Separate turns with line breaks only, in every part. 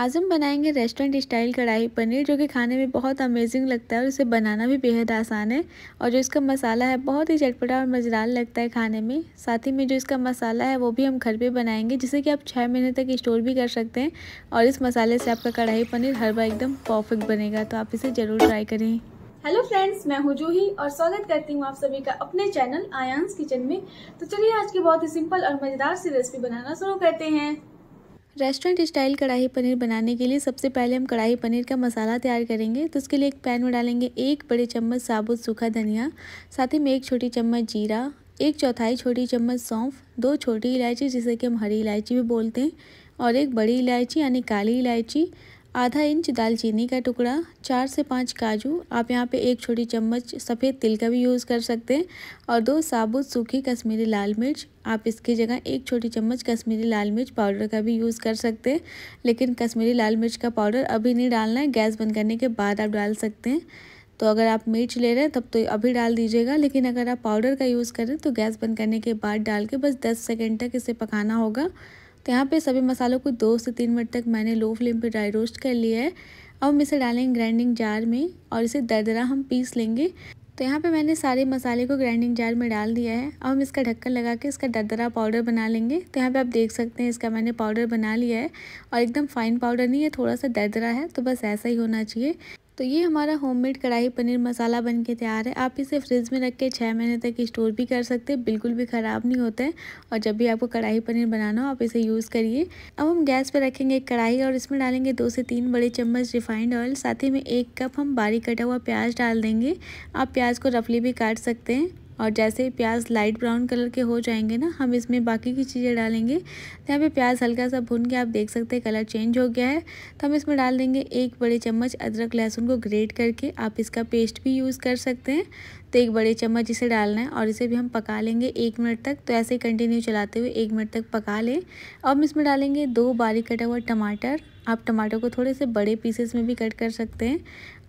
आज हम बनाएंगे रेस्टोरेंट स्टाइल कढ़ाई पनीर जो कि खाने में बहुत अमेजिंग लगता है और इसे बनाना भी बेहद आसान है और जो इसका मसाला है बहुत ही चटपटा और मज़ेदार लगता है खाने में साथ ही में जो इसका मसाला है वो भी हम घर पे बनाएंगे जिसे कि आप छः महीने तक स्टोर भी कर सकते हैं और इस मसाले से आपका कढ़ाई पनीर हर बार एकदम परफेक्ट बनेगा तो आप इसे ज़रूर ट्राई करें हेलो फ्रेंड्स मैं हूं जूही और स्वागत करती हूँ आप सभी का अपने चैनल आयांस किचन में तो चलिए आज की बहुत ही सिंपल और मज़ेदार सी रेसिपी बनाना शुरू करते हैं रेस्टोरेंट स्टाइल कढ़ाई पनीर बनाने के लिए सबसे पहले हम कढ़ाई पनीर का मसाला तैयार करेंगे तो उसके लिए एक पैन में डालेंगे एक बड़े चम्मच साबुत सूखा धनिया साथ ही में एक छोटी चम्मच जीरा एक चौथाई छोटी चम्मच सौंफ दो छोटी इलायची जिसे कि हम हरी इलायची भी बोलते हैं और एक बड़ी इलायची यानी काली इलायची आधा इंच दालचीनी का टुकड़ा चार से पाँच काजू आप यहाँ पे एक छोटी चम्मच सफ़ेद तिल का भी यूज़ कर सकते हैं और दो साबुत सूखी कश्मीरी लाल मिर्च आप इसकी जगह एक छोटी चम्मच कश्मीरी लाल मिर्च पाउडर का भी यूज़ कर सकते हैं लेकिन कश्मीरी लाल मिर्च का पाउडर अभी नहीं डालना है गैस बंद करने के बाद आप डाल सकते हैं तो अगर आप मिर्च ले रहे हैं तब तो अभी डाल दीजिएगा लेकिन अगर आप पाउडर का यूज़ करें तो गैस बंद करने के बाद डाल के बस दस सेकेंड तक इसे पकाना होगा तो यहाँ पे सभी मसालों को दो से तीन मिनट तक मैंने लो फ्लेम पे ड्राई रोस्ट कर लिया है अब हम इसे डालेंगे ग्राइंडिंग जार में और इसे दरदरा हम पीस लेंगे तो यहाँ पे मैंने सारे मसाले को ग्राइंडिंग जार में डाल दिया है अब हम इसका ढक्कन लगा के इसका दरदरा पाउडर बना लेंगे तो यहाँ पे आप देख सकते हैं इसका मैंने पाउडर बना लिया है और एकदम फाइन पाउडर नहीं है थोड़ा सा दरदरा है तो बस ऐसा ही होना चाहिए तो ये हमारा होममेड कढ़ाई पनीर मसाला बन के तैयार है आप इसे फ्रिज में रख के छः महीने तक स्टोर भी कर सकते हैं बिल्कुल भी ख़राब नहीं होता है और जब भी आपको कढ़ाई पनीर बनाना हो आप इसे यूज़ करिए अब हम गैस पर रखेंगे एक कढ़ाई और इसमें डालेंगे दो से तीन बड़े चम्मच रिफाइंड ऑयल साथ ही में एक कप हम बारीक कटा हुआ प्याज डाल देंगे आप प्याज को रफली भी काट सकते हैं और जैसे ही प्याज लाइट ब्राउन कलर के हो जाएंगे ना हम इसमें बाकी की चीज़ें डालेंगे तो यहाँ पे प्याज हल्का सा भून के आप देख सकते हैं कलर चेंज हो गया है तो हम इसमें डाल देंगे एक बड़े चम्मच अदरक लहसुन को ग्रेट करके आप इसका पेस्ट भी यूज़ कर सकते हैं तो एक बड़े चम्मच इसे डालना है और इसे भी हम पका लेंगे एक मिनट तक तो ऐसे कंटिन्यू चलाते हुए एक मिनट तक पका लें अब हम इसमें डालेंगे दो बारीक कटा हुआ टमाटर आप टमाटर को थोड़े से बड़े पीसेस में भी कट कर सकते हैं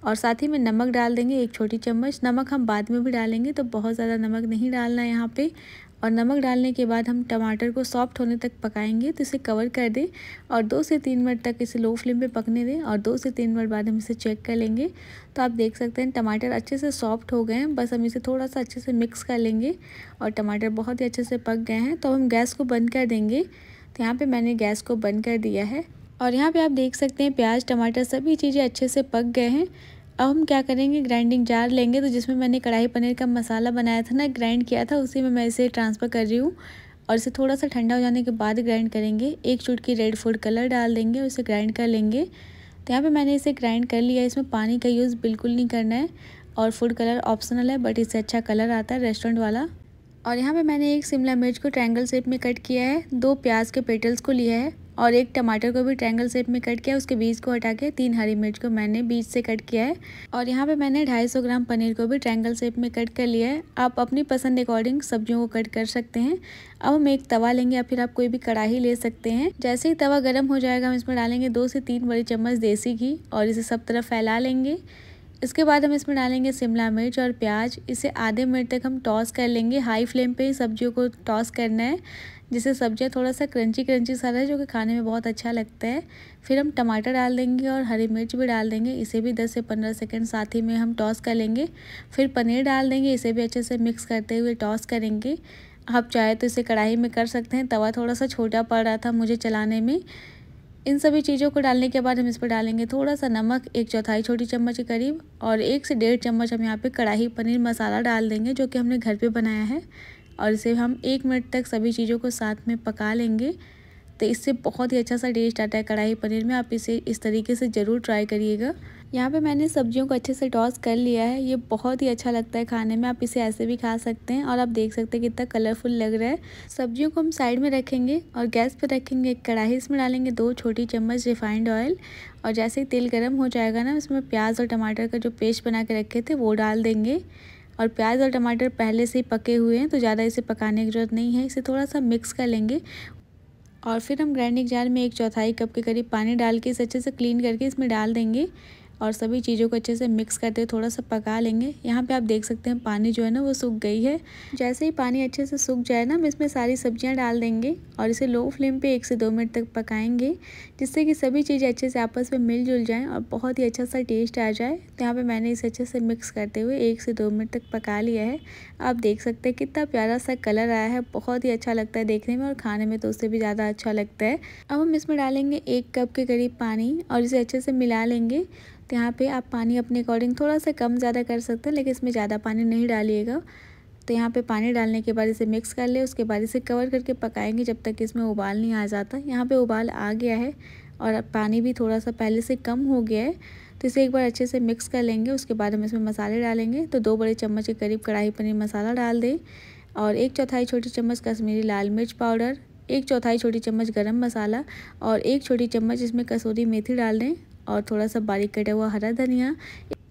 और साथ ही में नमक डाल देंगे एक छोटी चम्मच नमक हम बाद में भी डालेंगे तो बहुत ज़्यादा नमक नहीं डालना है यहाँ पे और नमक डालने के बाद हम टमाटर को सॉफ्ट होने तक पकाएंगे तो इसे कवर कर दें और दो से तीन मिनट तक इसे लो फ्लेम पे पकने दें और दो से तीन मिनट बाद हम इसे चेक कर लेंगे तो आप देख सकते हैं टमाटर अच्छे से सॉफ्ट हो गए हैं बस हम इसे थोड़ा सा अच्छे से मिक्स कर लेंगे और टमाटर बहुत ही अच्छे से पक गए हैं तो हम गैस को बंद कर देंगे तो यहाँ पर मैंने गैस को बंद कर दिया है और यहाँ पे आप देख सकते हैं प्याज टमाटर सभी चीज़ें अच्छे से पक गए हैं अब हम क्या करेंगे ग्राइंडिंग जार लेंगे तो जिसमें मैंने कढ़ाई पनीर का मसाला बनाया था ना ग्राइंड किया था उसी में मैं इसे ट्रांसफ़र कर रही हूँ और इसे थोड़ा सा ठंडा हो जाने के बाद ग्राइंड करेंगे एक चुटकी रेड फूड कलर डाल देंगे और इसे ग्राइंड कर लेंगे तो यहाँ पर मैंने इसे ग्राइंड कर लिया इसमें पानी का यूज़ बिल्कुल नहीं करना है और फूड कलर ऑप्शनल है बट इससे अच्छा कलर आता है रेस्टोरेंट वाला और यहाँ पे मैंने एक शिमला मिर्च को ट्रायंगल शेप में कट किया है दो प्याज के पेटल्स को लिया है और एक टमाटर को भी ट्रैंगल शेप में कट किया उसके बीज को हटा के तीन हरी मिर्च को मैंने बीज से कट किया है और यहाँ पे मैंने 250 ग्राम पनीर को भी ट्रैंगल शेप में कट कर लिया है आप अपनी पसंद अकॉर्डिंग सब्जियों को कट कर सकते हैं अब हम एक तवा लेंगे या फिर आप कोई भी कढ़ाई ले सकते हैं जैसे ही तवा गर्म हो जाएगा हम इसमें डालेंगे दो से तीन बड़ी चम्मच देसी घी और इसे सब तरफ फैला लेंगे इसके बाद हम इसमें डालेंगे शिमला मिर्च और प्याज इसे आधे मिनट तक हम टॉस कर लेंगे हाई फ्लेम पे ही सब्जियों को टॉस करना है जिससे सब्जियाँ थोड़ा सा क्रंची क्रंची सा रहे जो कि खाने में बहुत अच्छा लगता है फिर हम टमाटर डाल देंगे और हरी मिर्च भी डाल देंगे इसे भी 10 से 15 सेकंड साथ ही में हम टॉस कर लेंगे फिर पनीर डाल देंगे इसे भी अच्छे से मिक्स करते हुए टॉस करेंगे आप चाहे तो इसे कढ़ाई में कर सकते हैं तवा थोड़ा सा छोटा पड़ रहा था मुझे चलाने में इन सभी चीज़ों को डालने के बाद हम इस पर डालेंगे थोड़ा सा नमक एक चौथाई छोटी चम्मच के करीब और एक से डेढ़ चम्मच हम यहाँ पे कढ़ाई पनीर मसाला डाल देंगे जो कि हमने घर पे बनाया है और इसे हम एक मिनट तक सभी चीज़ों को साथ में पका लेंगे तो इससे बहुत ही अच्छा सा टेस्ट आता है कढ़ाई पनीर में आप इसे इस तरीके से ज़रूर ट्राई करिएगा यहाँ पे मैंने सब्जियों को अच्छे से टॉस कर लिया है ये बहुत ही अच्छा लगता है खाने में आप इसे ऐसे भी खा सकते हैं और आप देख सकते हैं कितना कलरफुल लग रहा है सब्जियों को हम साइड में रखेंगे और गैस पर रखेंगे एक कढ़ाई इसमें डालेंगे दो छोटी चम्मच रिफाइंड ऑयल और जैसे ही तेल गर्म हो जाएगा ना इसमें प्याज और टमाटर का जो पेस्ट बना के रखे थे वो डाल देंगे और प्याज और टमाटर पहले से ही पके हुए हैं तो ज़्यादा इसे पकाने की ज़रूरत नहीं है इसे थोड़ा सा मिक्स कर लेंगे और फिर हम ग्राइंडिंग जार में एक चौथाई कप के करीब पानी डाल के इसे अच्छे से क्लीन करके इसमें डाल देंगे और सभी चीज़ों को अच्छे से मिक्स करते थोड़ा सा पका लेंगे यहाँ पे आप देख सकते हैं पानी जो है ना वो सूख गई है जैसे ही पानी अच्छे से सूख जाए ना हम इसमें सारी सब्जियाँ डाल देंगे और इसे लो फ्लेम पर एक से दो मिनट तक पकाएंगे जिससे कि सभी चीज़ें अच्छे से आपस में मिलजुल जाएँ और बहुत ही अच्छा सा टेस्ट आ जाए तो यहाँ पर मैंने इसे अच्छे से मिक्स करते हुए एक से दो मिनट तक पका लिया है आप देख सकते हैं कितना प्यारा सा कलर आया है बहुत ही अच्छा लगता है देखने में और खाने में तो उससे भी ज़्यादा अच्छा लगता है अब हम इसमें डालेंगे एक कप के करीब पानी और इसे अच्छे से मिला लेंगे तो यहाँ पे आप पानी अपने अकॉर्डिंग थोड़ा सा कम ज़्यादा कर सकते हैं लेकिन इसमें ज़्यादा पानी नहीं डालिएगा तो यहाँ पे पानी डालने के बाद इसे मिक्स कर ले उसके बाद इसे कवर करके पकाएंगे जब तक इसमें उबाल नहीं आ जाता यहाँ पे उबाल आ गया है और पानी भी थोड़ा सा पहले से कम हो गया है तो इसे एक बार अच्छे से मिक्स कर लेंगे उसके बाद हम इसमें मसाले डालेंगे तो दो बड़े चम्मच के करीब कढ़ाई पनीर मसाला डाल दें और एक चौथाई छोटी चम्मच कश्मीरी लाल मिर्च पाउडर एक चौथाई छोटी चम्मच गरम मसाला और एक छोटी चम्मच इसमें कसूरी मेथी डाल दें और थोड़ा सा बारीक कटा हुआ हरा धनिया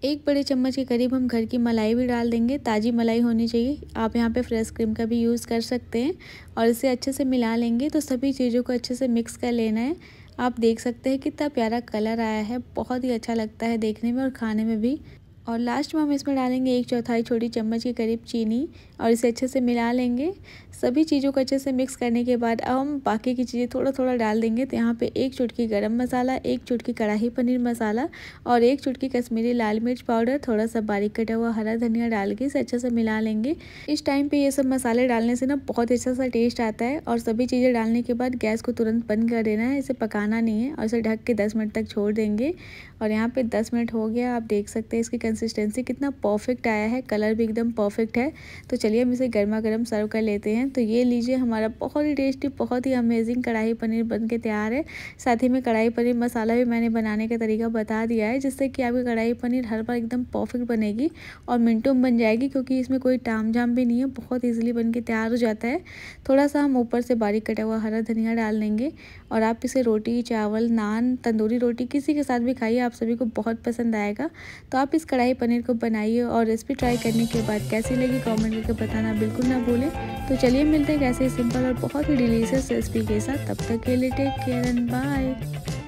एक बड़े चम्मच के करीब हम घर की मलाई भी डाल देंगे ताज़ी मलाई होनी चाहिए आप यहाँ पे फ्रेश क्रीम का भी यूज़ कर सकते हैं और इसे अच्छे से मिला लेंगे तो सभी चीज़ों को अच्छे से मिक्स कर लेना है आप देख सकते हैं कितना प्यारा कलर आया है बहुत ही अच्छा लगता है देखने में और खाने में भी और लास्ट में हम इसमें डालेंगे एक चौथाई छोटी चम्मच के करीब चीनी और इसे अच्छे से मिला लेंगे सभी चीज़ों को अच्छे से मिक्स करने के बाद अब हम बाकी की चीज़ें थोड़ा थोड़ा डाल देंगे तो यहाँ पे एक चुटकी गरम मसाला एक चुटकी कढ़ाई पनीर मसाला और एक चुटकी कश्मीरी लाल मिर्च पाउडर थोड़ा सा बारीक कटा हुआ हरा धनिया डाल के इसे अच्छे से मिला लेंगे इस टाइम पर ये सब मसाले डालने से ना बहुत अच्छा सा टेस्ट आता है और सभी चीज़ें डालने के बाद गैस को तुरंत बंद कर देना है इसे पकाना नहीं है और इसे ढक के दस मिनट तक छोड़ देंगे और यहाँ पर दस मिनट हो गया आप देख सकते हैं इसकी कंसिस्टेंसी कितना परफेक्ट आया है कलर भी एकदम परफेक्ट है तो चलिए हम इसे गर्मा गर्म सर्व कर लेते हैं तो ये लीजिए हमारा बहुत ही टेस्टी बहुत ही अमेजिंग कढ़ाई पनीर बन के तैयार है साथ ही में कढ़ाई पनीर मसाला भी मैंने बनाने का तरीका बता दिया है जिससे कि आपकी कढ़ाई पनीर हर बार एकदम परफेक्ट बनेगी और मिनटों में बन जाएगी क्योंकि इसमें कोई टाम झाम भी नहीं है बहुत ईजिली बन के तैयार हो जाता है थोड़ा सा हम ऊपर से बारीक कटा हुआ हरा धनिया डाल लेंगे और आप इसे रोटी चावल नान तंदूरी रोटी किसी के साथ भी खाइए आप सभी को बहुत पसंद आएगा तो आप इस कढ़ाई कढ़ाई पनीर को बनाइए और रेसिपी ट्राई करने के बाद कैसी लगी कमेंट करके बताना बिल्कुल ना भूलें तो चलिए मिलते हैं कैसे सिंपल और बहुत ही डिलीशियस रेसिपी के साथ तब तक के लिए टेक केयर एंड बाय